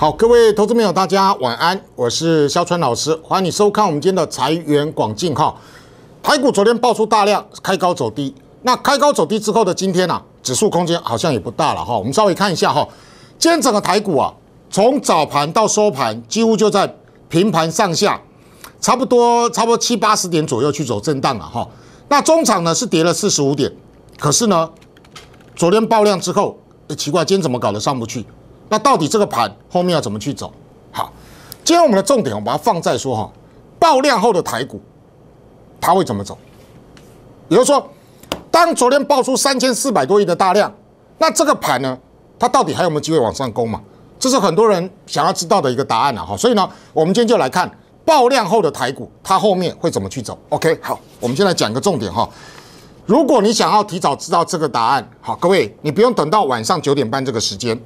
好，各位投资朋友，大家晚安，我是肖川老师，欢迎你收看我们今天的财源广进哈。台股昨天爆出大量开高走低，那开高走低之后的今天呢，指数空间好像也不大了哈。我们稍微看一下哈，今天整个台股啊，从早盘到收盘几乎就在平盘上下，差不多差不多七八十点左右去走震荡了哈。那中场呢是跌了四十五点，可是呢，昨天爆量之后，奇怪，今天怎么搞得上不去？那到底这个盘后面要怎么去走？好，今天我们的重点，我把它放在说哈，爆量后的台股它会怎么走？也就是说，当昨天爆出三千四百多亿的大量，那这个盘呢，它到底还有没有机会往上攻嘛？这是很多人想要知道的一个答案了哈。所以呢，我们今天就来看爆量后的台股它后面会怎么去走。OK，好，我们先来讲一个重点哈。如果你想要提早知道这个答案，好，各位你不用等到晚上九点半这个时间。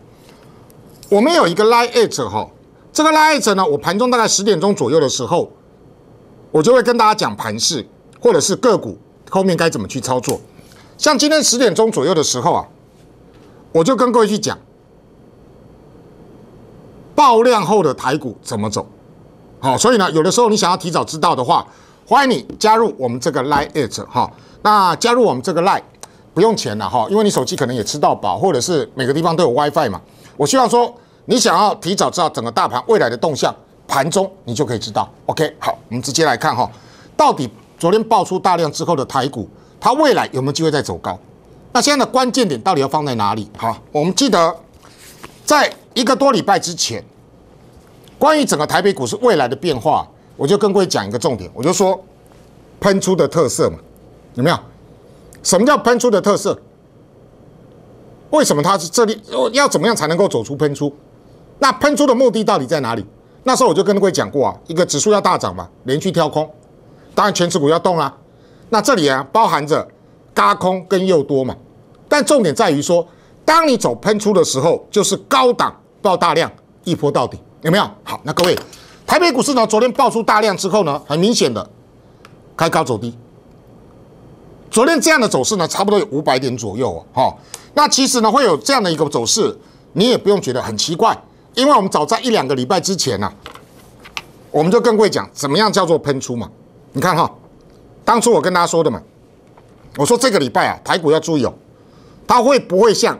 我们有一个 live it 哈，这个 live it 呢？我盘中大概十点钟左右的时候，我就会跟大家讲盘势或者是个股后面该怎么去操作。像今天十点钟左右的时候啊，我就跟各位去讲爆量后的台股怎么走。好，所以呢，有的时候你想要提早知道的话，欢迎你加入我们这个 live it 哈。那加入我们这个 live 不用钱了哈，因为你手机可能也吃到饱，或者是每个地方都有 WiFi 嘛。我希望说。你想要提早知道整个大盘未来的动向，盘中你就可以知道。OK，好，我们直接来看哈，到底昨天爆出大量之后的台股，它未来有没有机会再走高？那现在的关键点到底要放在哪里？好，我们记得，在一个多礼拜之前，关于整个台北股市未来的变化，我就跟各位讲一个重点，我就说喷出的特色嘛，有没有？什么叫喷出的特色？为什么它是这里？要怎么样才能够走出喷出？那喷出的目的到底在哪里？那时候我就跟各位讲过啊，一个指数要大涨嘛，连续跳空，当然全指股要动啊。那这里啊包含着高空跟又多嘛，但重点在于说，当你走喷出的时候，就是高档爆大量，一波到底，有没有？好，那各位，台北股市呢，昨天爆出大量之后呢，很明显的开高走低。昨天这样的走势呢，差不多有五百点左右哦，哈。那其实呢，会有这样的一个走势，你也不用觉得很奇怪。因为我们早在一两个礼拜之前呢，我们就更会讲怎么样叫做喷出嘛。你看哈，当初我跟大家说的嘛，我说这个礼拜啊，台股要注意哦，它会不会像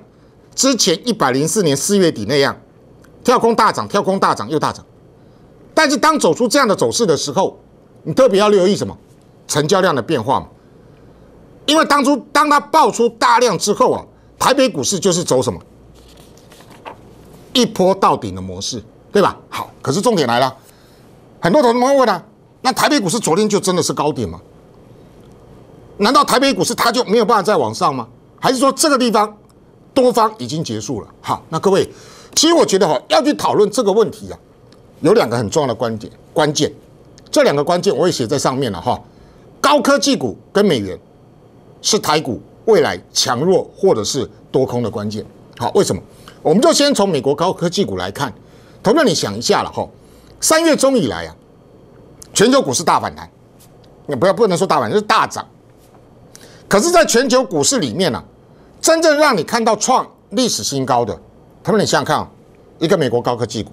之前一百零四年四月底那样跳空大涨、跳空大涨又大涨？但是当走出这样的走势的时候，你特别要留意什么？成交量的变化嘛。因为当初当它爆出大量之后啊，台北股市就是走什么？一波到顶的模式，对吧？好，可是重点来了，很多同学问啊，那台北股市昨天就真的是高点吗？难道台北股市它就没有办法再往上吗？还是说这个地方多方已经结束了？好，那各位，其实我觉得哈，要去讨论这个问题啊，有两个很重要的观点，关键，这两个关键我也写在上面了哈。高科技股跟美元是台股未来强弱或者是多空的关键。好，为什么？我们就先从美国高科技股来看，同样你想一下了哈，三月中以来啊，全球股市大反弹，你不要不能说大反弹就是大涨，可是，在全球股市里面呢，真正让你看到创历史新高，的，他们你想想看啊，一个美国高科技股，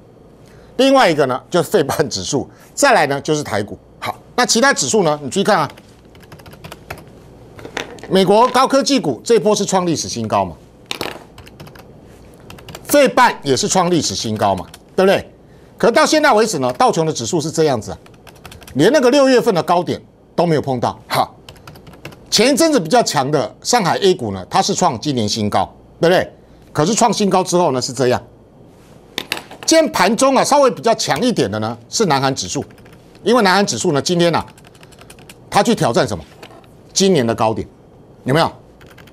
另外一个呢就是费半指数，再来呢就是台股，好，那其他指数呢，你注意看啊，美国高科技股这一波是创历史新高嘛？这一半也是创历史新高嘛，对不对？可到现在为止呢，道琼的指数是这样子，连那个六月份的高点都没有碰到。哈，前一阵子比较强的上海 A 股呢，它是创今年新高，对不对？可是创新高之后呢，是这样。今天盘中啊，稍微比较强一点的呢是南韩指数，因为南韩指数呢今天啊，它去挑战什么？今年的高点，有没有？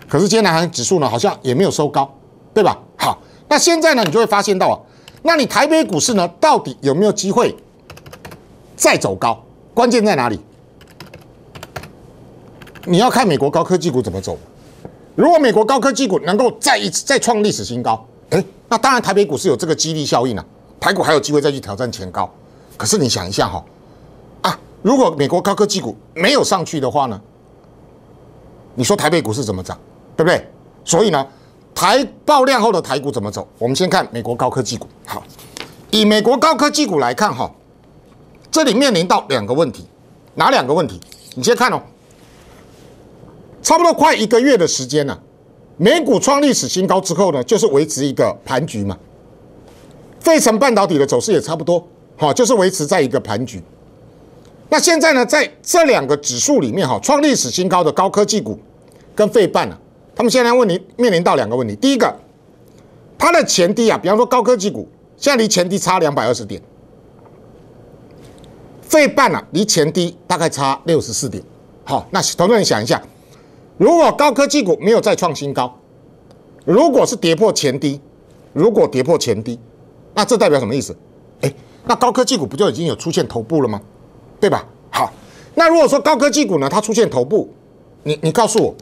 可是今天南韩指数呢好像也没有收高，对吧？好。那现在呢，你就会发现到啊，那你台北股市呢，到底有没有机会再走高？关键在哪里？你要看美国高科技股怎么走。如果美国高科技股能够再一次再创历史新高，哎，那当然台北股市有这个激励效应啊，台股还有机会再去挑战前高。可是你想一下哈，啊，如果美国高科技股没有上去的话呢，你说台北股市怎么涨，对不对？所以呢？台爆量后的台股怎么走？我们先看美国高科技股。好，以美国高科技股来看哈，这里面临到两个问题，哪两个问题？你先看哦，差不多快一个月的时间了，美股创历史新高之后呢，就是维持一个盘局嘛。费城半导体的走势也差不多，好，就是维持在一个盘局。那现在呢，在这两个指数里面哈，创历史新高的高科技股跟费半呢？他们现在问你面临到两个问题，第一个，它的前低啊，比方说高科技股现在离前低差两百二十点，费半啊离前低大概差六十四点。好，那同志们想一下，如果高科技股没有再创新高，如果是跌破前低，如果跌破前低，那这代表什么意思？哎，那高科技股不就已经有出现头部了吗？对吧？好，那如果说高科技股呢它出现头部，你你告诉我。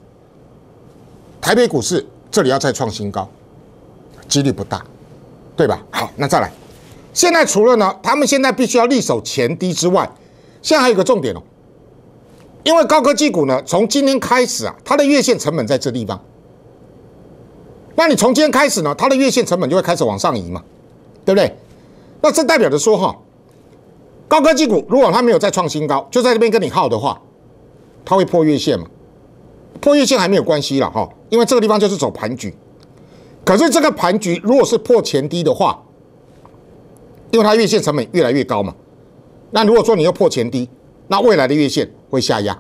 台北股市这里要再创新高，几率不大，对吧？好，那再来。现在除了呢，他们现在必须要力守前低之外，现在还有个重点哦。因为高科技股呢，从今天开始啊，它的月线成本在这地方。那你从今天开始呢，它的月线成本就会开始往上移嘛，对不对？那这代表着说哈，高科技股如果它没有再创新高，就在那边跟你耗的话，它会破月线嘛？破月线还没有关系了哈，因为这个地方就是走盘局。可是这个盘局如果是破前低的话，因为它月线成本越来越高嘛。那如果说你要破前低，那未来的月线会下压。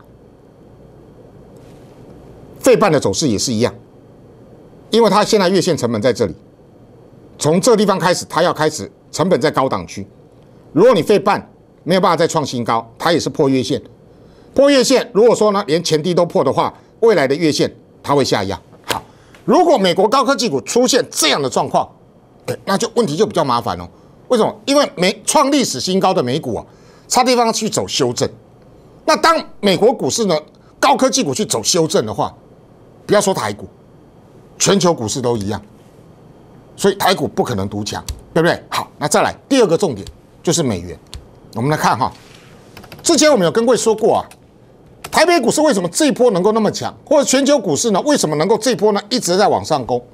废半的走势也是一样，因为它现在月线成本在这里，从这个地方开始，它要开始成本在高档区。如果你废半没有办法再创新高，它也是破月线。破月线如果说呢连前低都破的话，未来的月线它会下压。好，如果美国高科技股出现这样的状况，那就问题就比较麻烦哦。为什么？因为美创历史新高的美股啊，差地方去走修正。那当美国股市呢，高科技股去走修正的话，不要说台股，全球股市都一样。所以台股不可能独强，对不对？好，那再来第二个重点就是美元。我们来看哈，之前我们有跟各位说过啊。台北股市为什么这一波能够那么强，或者全球股市呢？为什么能够这一波呢？一直在往上攻，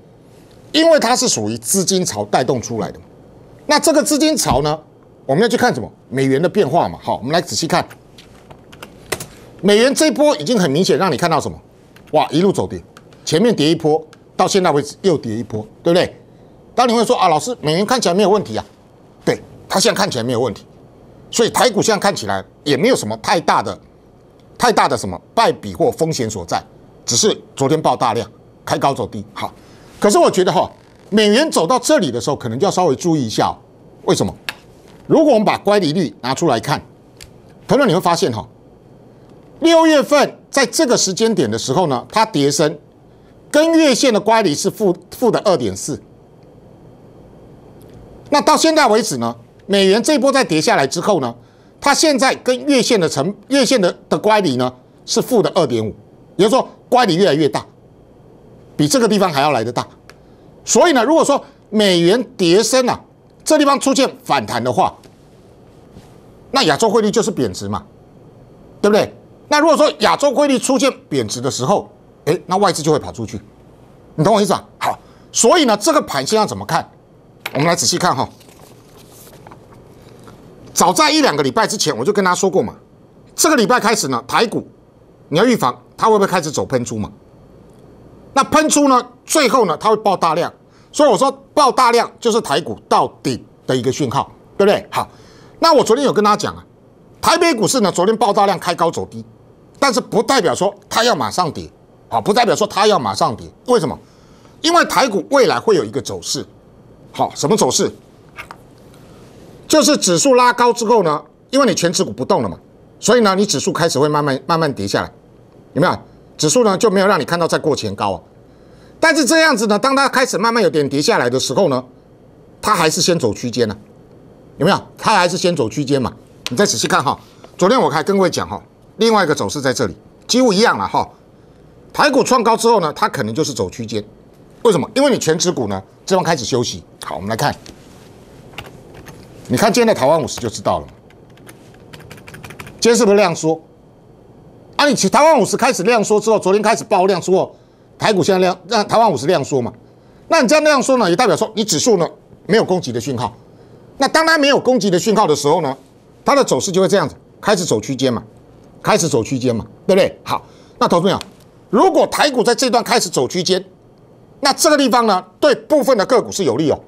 因为它是属于资金潮带动出来的。那这个资金潮呢，我们要去看什么？美元的变化嘛。好，我们来仔细看美元这一波已经很明显让你看到什么？哇，一路走跌，前面跌一波，到现在为止又跌一波，对不对？当你会说啊，老师，美元看起来没有问题啊。对，它现在看起来没有问题，所以台股现在看起来也没有什么太大的。太大的什么败笔或风险所在，只是昨天爆大量，开高走低，好。可是我觉得哈，美元走到这里的时候，可能就要稍微注意一下哦。为什么？如果我们把乖离率拿出来看，朋友你会发现哈，六月份在这个时间点的时候呢，它叠升，跟月线的乖离是负负的二点四。那到现在为止呢，美元这一波在跌下来之后呢？它现在跟月线的成月线的的乖离呢是负的二点五，也就是说乖离越来越大，比这个地方还要来的大。所以呢，如果说美元叠升啊，这地方出现反弹的话，那亚洲汇率就是贬值嘛，对不对？那如果说亚洲汇率出现贬值的时候，哎，那外资就会跑出去，你懂我意思吧？好，所以呢，这个盘现要怎么看？我们来仔细看哈。早在一两个礼拜之前，我就跟他说过嘛，这个礼拜开始呢，台股你要预防它会不会开始走喷出嘛？那喷出呢，最后呢，它会爆大量，所以我说爆大量就是台股到底的一个讯号，对不对？好，那我昨天有跟大家讲啊，台北股市呢，昨天爆大量开高走低，但是不代表说它要马上跌啊，不代表说它要马上跌，为什么？因为台股未来会有一个走势，好，什么走势？就是指数拉高之后呢，因为你全持股不动了嘛，所以呢，你指数开始会慢慢慢慢跌下来，有没有？指数呢就没有让你看到再过前高啊。但是这样子呢，当它开始慢慢有点跌下来的时候呢，它还是先走区间啊，有没有？它还是先走区间嘛。你再仔细看哈，昨天我还跟各位讲哈，另外一个走势在这里几乎一样了哈。台股创高之后呢，它可能就是走区间，为什么？因为你全持股呢，这方开始休息。好，我们来看。你看今天的台湾五十就知道了，今天是不是量缩？啊，你台湾五十开始量缩之后，昨天开始爆之后，台股现在量让台湾五十量缩嘛？那你这样量缩呢，也代表说你指数呢没有攻击的讯号。那当它没有攻击的讯号的时候呢，它的走势就会这样子，开始走区间嘛，开始走区间嘛，对不对？好，那投资友，如果台股在这段开始走区间，那这个地方呢，对部分的个股是有利哦。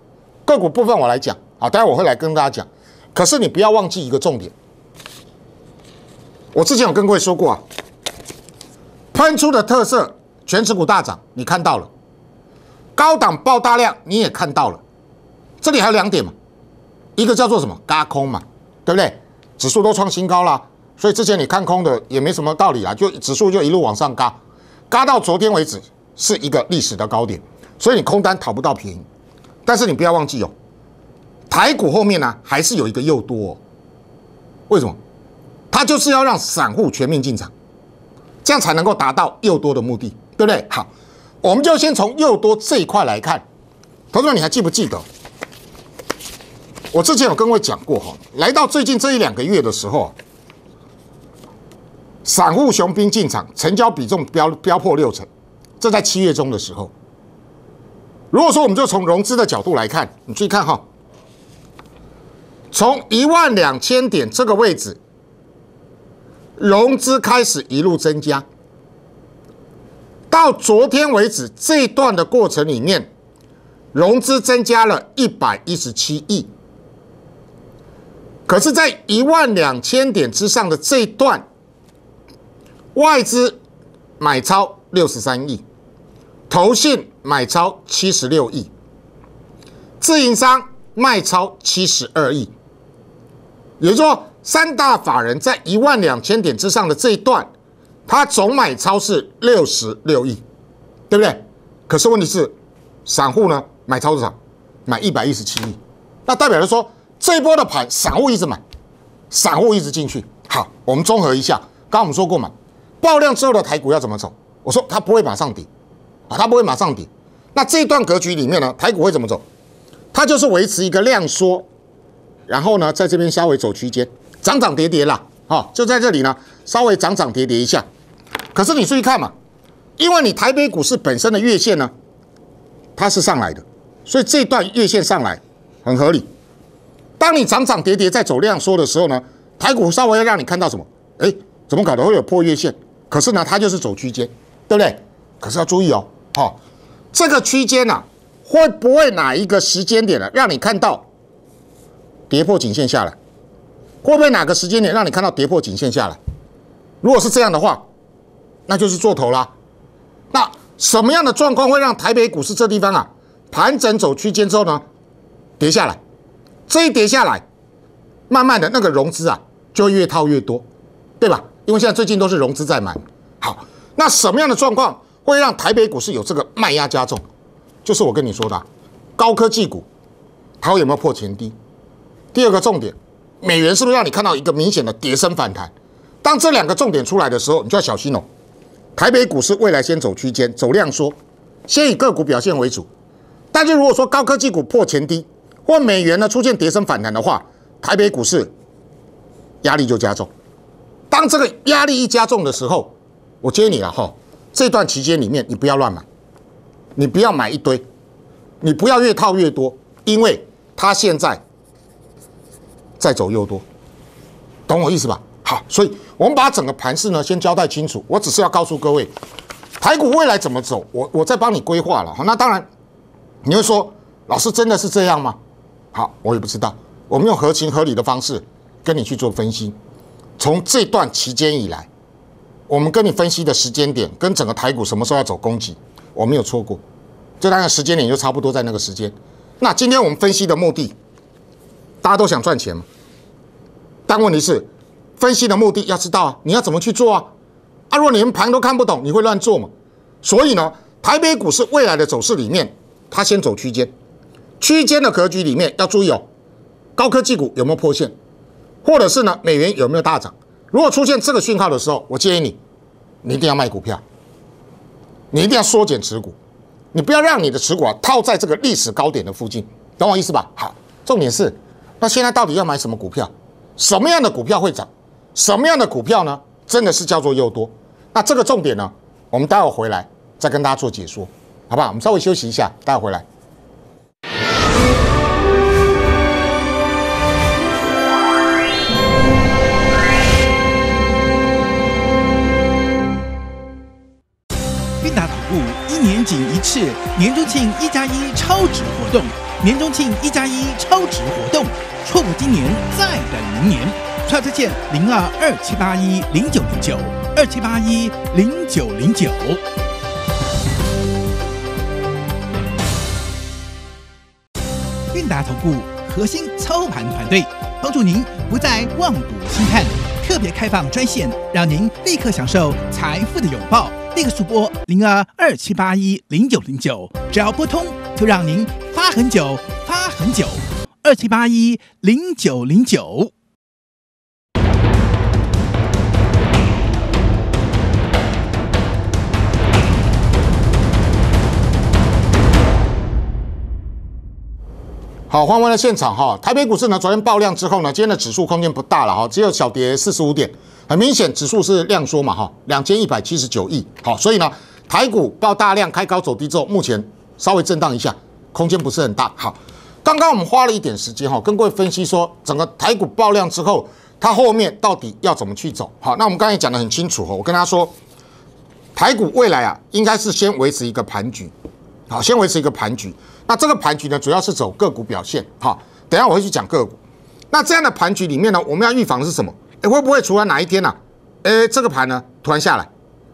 个股部分我来讲。好，待会我会来跟大家讲。可是你不要忘记一个重点，我之前有跟各位说过啊，喷出的特色，全持股大涨，你看到了，高档爆大量，你也看到了。这里还有两点嘛，一个叫做什么？嘎空嘛，对不对？指数都创新高了，所以之前你看空的也没什么道理啊，就指数就一路往上嘎，嘎到昨天为止是一个历史的高点，所以你空单讨不到便宜。但是你不要忘记哦。台股后面呢，还是有一个又多？为什么？它就是要让散户全面进场，这样才能够达到又多的目的，对不对？好，我们就先从又多这一块来看，同学你还记不记得？我之前有跟我讲过哈，来到最近这一两个月的时候，散户雄兵进场，成交比重飙飙破六成，这在七月中的时候。如果说我们就从融资的角度来看，你注意看哈。从一万两千点这个位置，融资开始一路增加，到昨天为止，这段的过程里面，融资增加了一百一十七亿。可是，在一万两千点之上的这一段，外资买超六十三亿，投信买超七十六亿，自营商卖超七十二亿。也就是说，三大法人在一万两千点之上的这一段，它总买超是六十六亿，对不对？可是问题是，散户呢买超多少？买一百一十七亿。那代表着说，这一波的盘，散户一直买，散户一直进去。好，我们综合一下，刚刚我们说过嘛，爆量之后的台股要怎么走？我说它不会马上顶啊，它不会马上顶。那这段格局里面呢，台股会怎么走？它就是维持一个量缩。然后呢，在这边稍微走区间，涨涨跌跌啦，啊，就在这里呢，稍微涨涨跌跌一下。可是你注意看嘛，因为你台北股市本身的月线呢，它是上来的，所以这段月线上来很合理。当你涨涨跌跌在走量缩的时候呢，台股稍微要让你看到什么？哎，怎么搞的会有破月线？可是呢，它就是走区间，对不对？可是要注意哦，好，这个区间呢，会不会哪一个时间点呢，让你看到？跌破颈线下来，会不会哪个时间点让你看到跌破颈线下来？如果是这样的话，那就是做头啦。那什么样的状况会让台北股市这地方啊盘整走区间之后呢跌下来？这一跌下来，慢慢的那个融资啊就会越套越多，对吧？因为现在最近都是融资在买。好，那什么样的状况会让台北股市有这个卖压加重？就是我跟你说的高科技股，它会有没有破前低？第二个重点，美元是不是让你看到一个明显的跌升反弹？当这两个重点出来的时候，你就要小心喽。台北股市未来先走区间，走量说，先以个股表现为主。但是如果说高科技股破前低，或美元呢出现跌升反弹的话，台北股市压力就加重。当这个压力一加重的时候，我建议你了哈。这段期间里面，你不要乱买，你不要买一堆，你不要越套越多，因为它现在。再走又多，懂我意思吧？好，所以我们把整个盘势呢先交代清楚。我只是要告诉各位，台股未来怎么走，我我在帮你规划了。好，那当然你会说，老师真的是这样吗？好，我也不知道。我们用合情合理的方式跟你去做分析。从这段期间以来，我们跟你分析的时间点跟整个台股什么时候要走攻击，我没有错过。这当然时间点就差不多在那个时间。那今天我们分析的目的。大家都想赚钱嘛？但问题是，分析的目的要知道啊，你要怎么去做啊？啊，如果你连盘都看不懂，你会乱做嘛？所以呢，台北股市未来的走势里面，它先走区间，区间的格局里面要注意哦。高科技股有没有破线？或者是呢，美元有没有大涨？如果出现这个讯号的时候，我建议你，你一定要卖股票，你一定要缩减持股，你不要让你的持股啊套在这个历史高点的附近，懂我意思吧？好，重点是。那现在到底要买什么股票？什么样的股票会涨？什么样的股票呢？真的是叫做又多。那这个重点呢？我们待会回来再跟大家做解说，好不好？我们稍微休息一下，待会回来。宾达宠物一年仅一次年终庆一加一超值活动。年终庆一加一超值活动，错过今年再等明年。专线零二二七八一零九零九二七八一零九零九。韵达投顾核心操盘团队，帮助您不再妄赌轻叹。特别开放专线，让您立刻享受财富的拥抱。立刻速播零二二七八一零九零九，只要拨通就让您发很久，发很久。二七八一零九零九。好，欢迎来现场哈。台北股市呢，昨天爆量之后呢，今天的指数空间不大了哈，只有小跌四十五点。很明显，指数是量缩嘛哈，两千一百七十九亿。好，所以呢，台股爆大量开高走低之后，目前稍微震荡一下，空间不是很大。好，刚刚我们花了一点时间哈，跟各位分析说，整个台股爆量之后，它后面到底要怎么去走？好，那我们刚才讲的很清楚哈，我跟他说，台股未来啊，应该是先维持一个盘局。好，先维持一个盘局。那这个盘局呢，主要是走个股表现。好，等下我会去讲个股。那这样的盘局里面呢，我们要预防是什么？哎，会不会突然哪一天呢？哎，这个盘呢突然下来，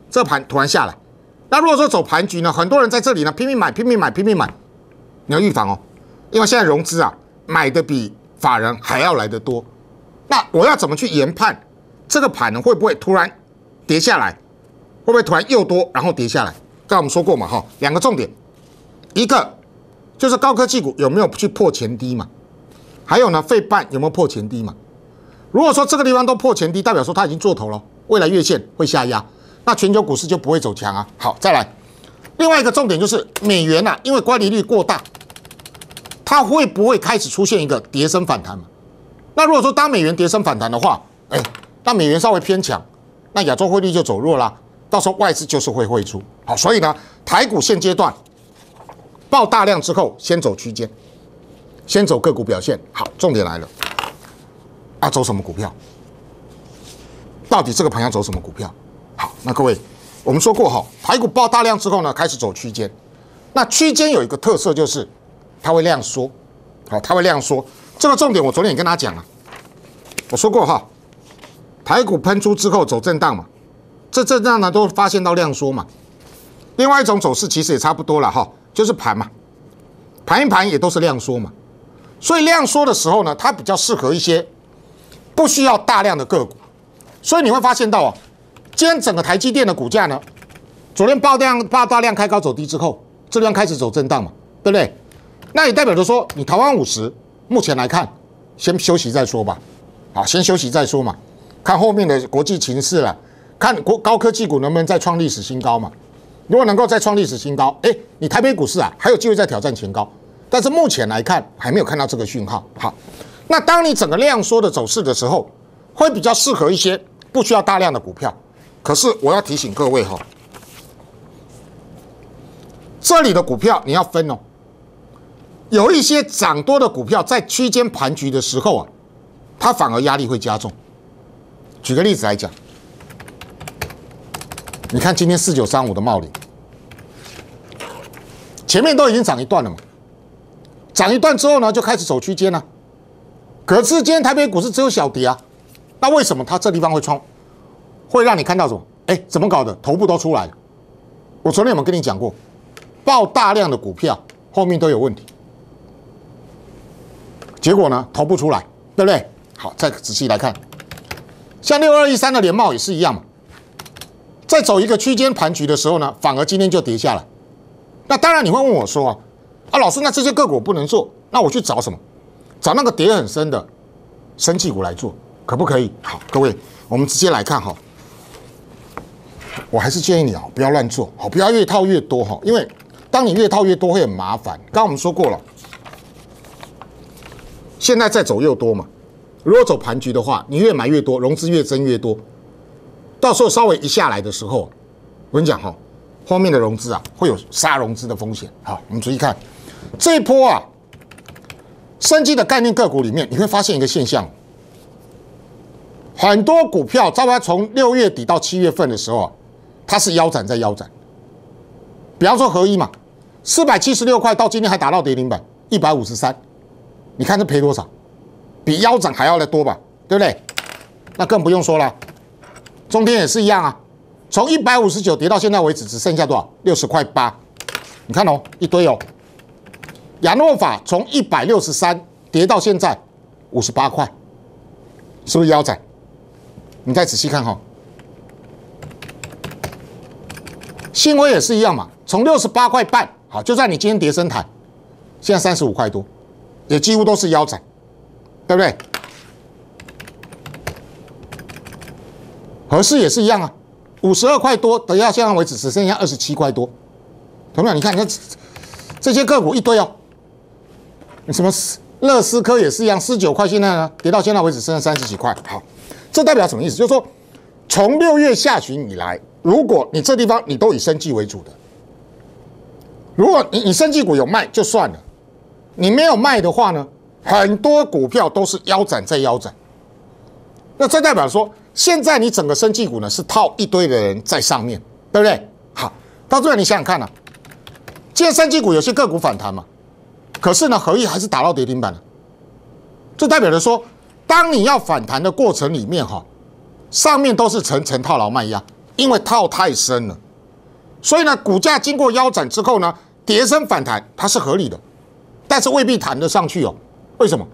这个盘突然下来。那如果说走盘局呢，很多人在这里呢拼命买，拼命买，拼命买。你要预防哦，因为现在融资啊买的比法人还要来的多。那我要怎么去研判这个盘呢？会不会突然跌下来？会不会突然又多然后跌下来？刚才我们说过嘛，哈，两个重点。一个就是高科技股有没有去破前低嘛？还有呢，费半有没有破前低嘛？如果说这个地方都破前低，代表说它已经做头了，未来月线会下压，那全球股市就不会走强啊。好，再来，另外一个重点就是美元呐，因为关离率过大，它会不会开始出现一个跌升反弹嘛？那如果说当美元跌升反弹的话，哎，那美元稍微偏强，那亚洲汇率就走弱啦，到时候外资就是会汇出。好，所以呢，台股现阶段。爆大量之后，先走区间，先走个股表现。好，重点来了，啊，走什么股票？到底这个盘要走什么股票？好，那各位，我们说过哈，排骨爆大量之后呢，开始走区间。那区间有一个特色就是，它会量缩。好，它会量缩。这个重点我昨天也跟大家讲了，我说过哈，排骨喷出之后走震荡嘛，这震荡呢都发现到量缩嘛。另外一种走势其实也差不多了哈。就是盘嘛，盘一盘也都是量缩嘛，所以量缩的时候呢，它比较适合一些不需要大量的个股，所以你会发现到啊，今天整个台积电的股价呢，昨天爆量、爆大量开高走低之后，这段开始走震荡嘛，对不对？那也代表着说，你台湾五十目前来看，先休息再说吧，好，先休息再说嘛，看后面的国际情势了，看国高科技股能不能再创历史新高嘛。如果能够再创历史新高，哎，你台北股市啊还有机会再挑战前高，但是目前来看还没有看到这个讯号。好，那当你整个量缩的走势的时候，会比较适合一些不需要大量的股票。可是我要提醒各位哈，这里的股票你要分哦，有一些涨多的股票在区间盘局的时候啊，它反而压力会加重。举个例子来讲，你看今天四九三五的茂林。前面都已经涨一段了嘛，涨一段之后呢，就开始走区间了。可是今天台北股市只有小跌啊，那为什么它这地方会创，会让你看到什么？哎，怎么搞的？头部都出来了。我昨天有没有跟你讲过，爆大量的股票后面都有问题。结果呢，投不出来，对不对？好，再仔细来看，像六二一三的连帽也是一样嘛，在走一个区间盘局的时候呢，反而今天就跌下来。那当然，你会问我说啊，啊老师，那这些个股我不能做，那我去找什么？找那个跌很深的，生气股来做，可不可以？好，各位，我们直接来看哈。我还是建议你啊，不要乱做，好，不要越套越多哈，因为当你越套越多会很麻烦。刚刚我们说过了，现在在走又多嘛，如果走盘局的话，你越买越多，融资越增越多，到时候稍微一下来的时候，我跟你讲哈。方面的融资啊，会有杀融资的风险。好，我们注意看这一波啊，生机的概念个股里面，你会发现一个现象，很多股票，包括从六月底到七月份的时候啊，它是腰斩在腰斩。比方说合一嘛，四百七十六块到今天还打到跌停板一百五十三，你看这赔多少，比腰斩还要来多吧，对不对？那更不用说了，中天也是一样啊。从一百五十九跌到现在为止，只剩下多少？六十块八。你看哦，一堆哦。亚诺法从一百六十三跌到现在五十八块，是不是腰斩？你再仔细看哈，新威也是一样嘛，从六十八块半，好，就算你今天跌升台，现在三十五块多，也几乎都是腰斩，对不对？合适也是一样啊。五十二块多，一到现在为止只剩下二十七块多。同么样？你看，你看这些个股一堆哦。什么乐斯科也是一样，十九块现在呢，跌到现在为止剩下三十几块。好，这代表什么意思？就是说，从六月下旬以来，如果你这地方你都以生计为主的，如果你你生计股有卖就算了，你没有卖的话呢，很多股票都是腰斩再腰斩。那这代表说？现在你整个升绩股呢是套一堆的人在上面，对不对？好，到最后你想想看呢，既然升绩股有些个股反弹嘛，可是呢，合意还是打到跌停板了，这代表着说，当你要反弹的过程里面哈，上面都是层层套牢卖压，因为套太深了，所以呢，股价经过腰斩之后呢，叠升反弹它是合理的，但是未必弹得上去哦。为什么？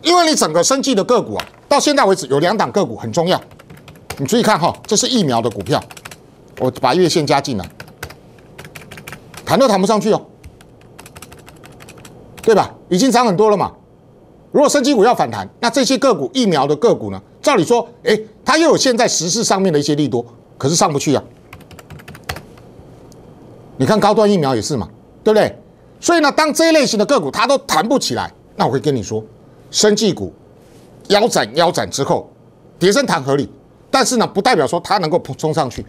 因为你整个升绩的个股啊，到现在为止有两档个股很重要。你注意看哈，这是疫苗的股票，我把月线加进来，弹都弹不上去哦，对吧？已经涨很多了嘛。如果升绩股要反弹，那这些个股疫苗的个股呢？照理说，哎，它又有现在时事上面的一些利多，可是上不去啊。你看高端疫苗也是嘛，对不对？所以呢，当这一类型的个股它都弹不起来，那我会跟你说，升绩股腰斩腰斩之后，叠升弹合理。但是呢，不代表说它能够冲上去，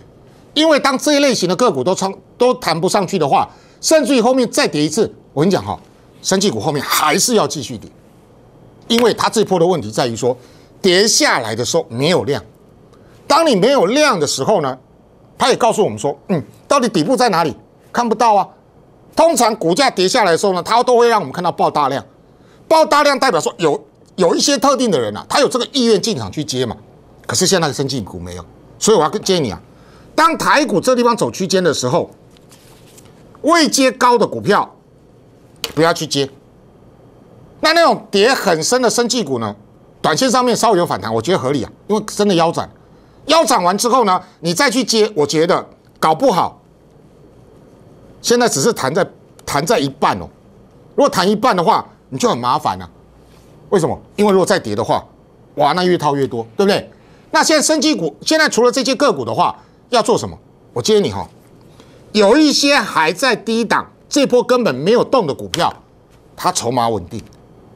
因为当这一类型的个股都冲都谈不上去的话，甚至于后面再跌一次，我跟你讲哈，生奇股后面还是要继续跌，因为它最破的问题在于说，跌下来的时候没有量，当你没有量的时候呢，它也告诉我们说，嗯，到底底部在哪里看不到啊？通常股价跌下来的时候呢，它都会让我们看到爆大量，爆大量代表说有有一些特定的人啊，他有这个意愿进场去接嘛。可是现在升绩股没有，所以我要建议你啊，当台股这地方走区间的时候，未接高的股票不要去接。那那种跌很深的升绩股呢，短线上面稍微有反弹，我觉得合理啊，因为真的腰斩，腰斩完之后呢，你再去接，我觉得搞不好，现在只是弹在弹在一半哦。如果弹一半的话，你就很麻烦了。为什么？因为如果再跌的话，哇，那越套越多，对不对？那现在生机股，现在除了这些个股的话，要做什么？我接你哈。有一些还在低档，这波根本没有动的股票，它筹码稳定，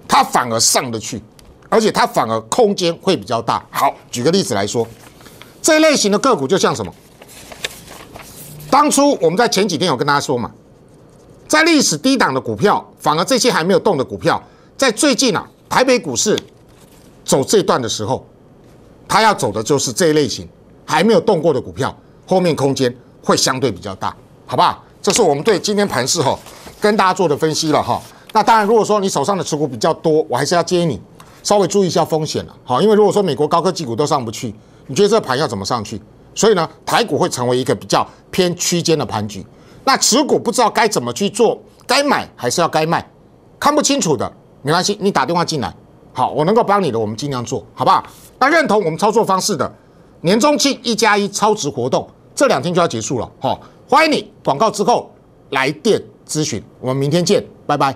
它反而上得去，而且它反而空间会比较大。好，举个例子来说，这类型的个股就像什么？当初我们在前几天有跟大家说嘛，在历史低档的股票，反而这些还没有动的股票，在最近啊，台北股市走这段的时候。他要走的就是这一类型，还没有动过的股票，后面空间会相对比较大，好不好？这是我们对今天盘市哈跟大家做的分析了哈。那当然，如果说你手上的持股比较多，我还是要建议你稍微注意一下风险了，好，因为如果说美国高科技股都上不去，你觉得这盘要怎么上去？所以呢，台股会成为一个比较偏区间的盘局。那持股不知道该怎么去做，该买还是要该卖，看不清楚的没关系，你打电话进来，好，我能够帮你的，我们尽量做好不好？那认同我们操作方式的年终庆一加一超值活动，这两天就要结束了哈。欢迎你广告之后来电咨询，我们明天见，拜拜。